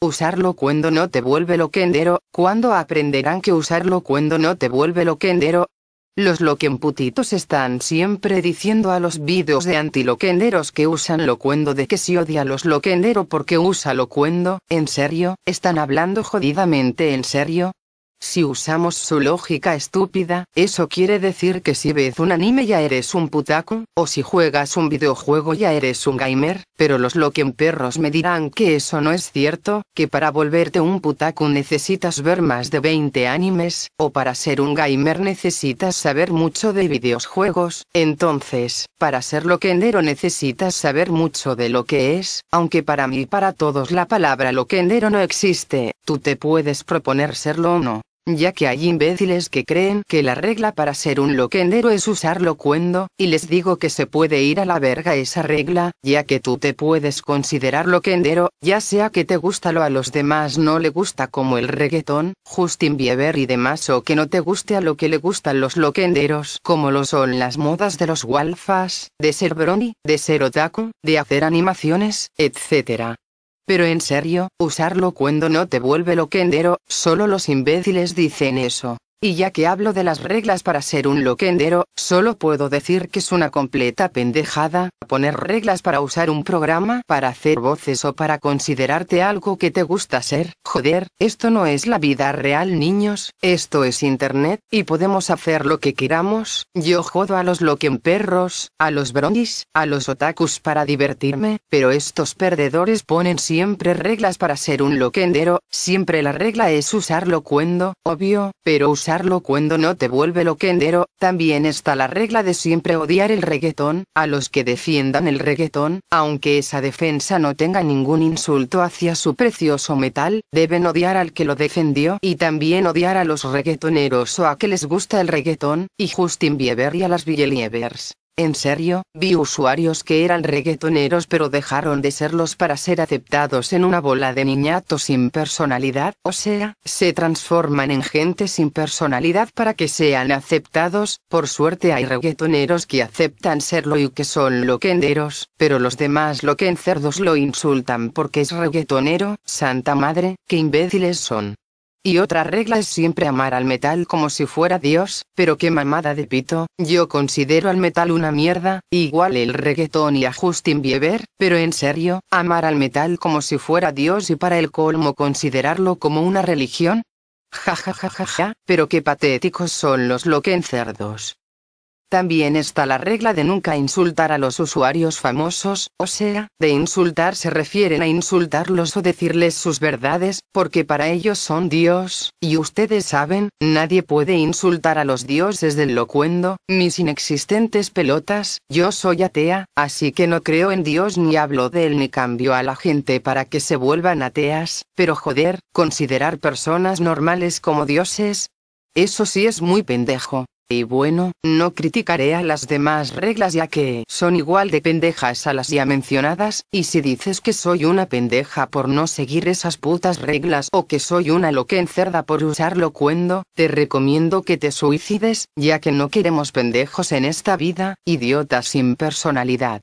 Usarlo cuando no te vuelve loquendero, ¿cuándo aprenderán que usarlo cuando no te vuelve loquendero? Los loquenputitos están siempre diciendo a los vídeos de antiloquenderos que usan locuendo de que si odia a los loquendero porque usa locuendo, en serio, están hablando jodidamente en serio, si usamos su lógica estúpida, eso quiere decir que si ves un anime ya eres un putaku, o si juegas un videojuego ya eres un gamer, pero los loquen perros me dirán que eso no es cierto, que para volverte un putaku necesitas ver más de 20 animes, o para ser un gamer necesitas saber mucho de videojuegos, entonces, para ser loquendero necesitas saber mucho de lo que es, aunque para mí y para todos la palabra loquendero no existe, tú te puedes proponer serlo o no ya que hay imbéciles que creen que la regla para ser un loquendero es usar locuendo, y les digo que se puede ir a la verga esa regla, ya que tú te puedes considerar loquendero, ya sea que te gusta lo a los demás no le gusta como el reggaetón, Justin Bieber y demás o que no te guste a lo que le gustan los loquenderos como lo son las modas de los walfas, de ser brony, de ser otaku, de hacer animaciones, etc. Pero en serio, usarlo cuando no te vuelve lo loquendero, solo los imbéciles dicen eso. Y ya que hablo de las reglas para ser un loquendero, solo puedo decir que es una completa pendejada, poner reglas para usar un programa, para hacer voces o para considerarte algo que te gusta ser. Joder, esto no es la vida real niños, esto es internet, y podemos hacer lo que queramos. Yo jodo a los perros, a los brondis, a los otakus para divertirme, pero estos perdedores ponen siempre reglas para ser un loquendero, siempre la regla es usar locuendo, obvio, pero usar cuando no te vuelve loquendero, también está la regla de siempre odiar el reggaetón, a los que defiendan el reggaetón, aunque esa defensa no tenga ningún insulto hacia su precioso metal, deben odiar al que lo defendió y también odiar a los reggaetoneros o a que les gusta el reggaetón, y Justin Bieber y a las Billelievers. En serio, vi usuarios que eran reggaetoneros pero dejaron de serlos para ser aceptados en una bola de niñatos sin personalidad, o sea, se transforman en gente sin personalidad para que sean aceptados, por suerte hay reggaetoneros que aceptan serlo y que son loquenderos, pero los demás loquencerdos lo insultan porque es reggaetonero, santa madre, qué imbéciles son. Y otra regla es siempre amar al metal como si fuera Dios, pero qué mamada de pito, yo considero al metal una mierda, igual el reggaetón y a Justin Bieber, pero en serio, amar al metal como si fuera Dios y para el colmo considerarlo como una religión? Ja ja ja ja ja, pero qué patéticos son los loquencerdos. También está la regla de nunca insultar a los usuarios famosos, o sea, de insultar se refieren a insultarlos o decirles sus verdades, porque para ellos son Dios, y ustedes saben, nadie puede insultar a los dioses del locuendo, mis inexistentes pelotas, yo soy atea, así que no creo en Dios ni hablo de él ni cambio a la gente para que se vuelvan ateas, pero joder, considerar personas normales como dioses, eso sí es muy pendejo. Y bueno, no criticaré a las demás reglas ya que son igual de pendejas a las ya mencionadas, y si dices que soy una pendeja por no seguir esas putas reglas o que soy una loquencerda por usarlo cuendo, te recomiendo que te suicides, ya que no queremos pendejos en esta vida, idiota sin personalidad.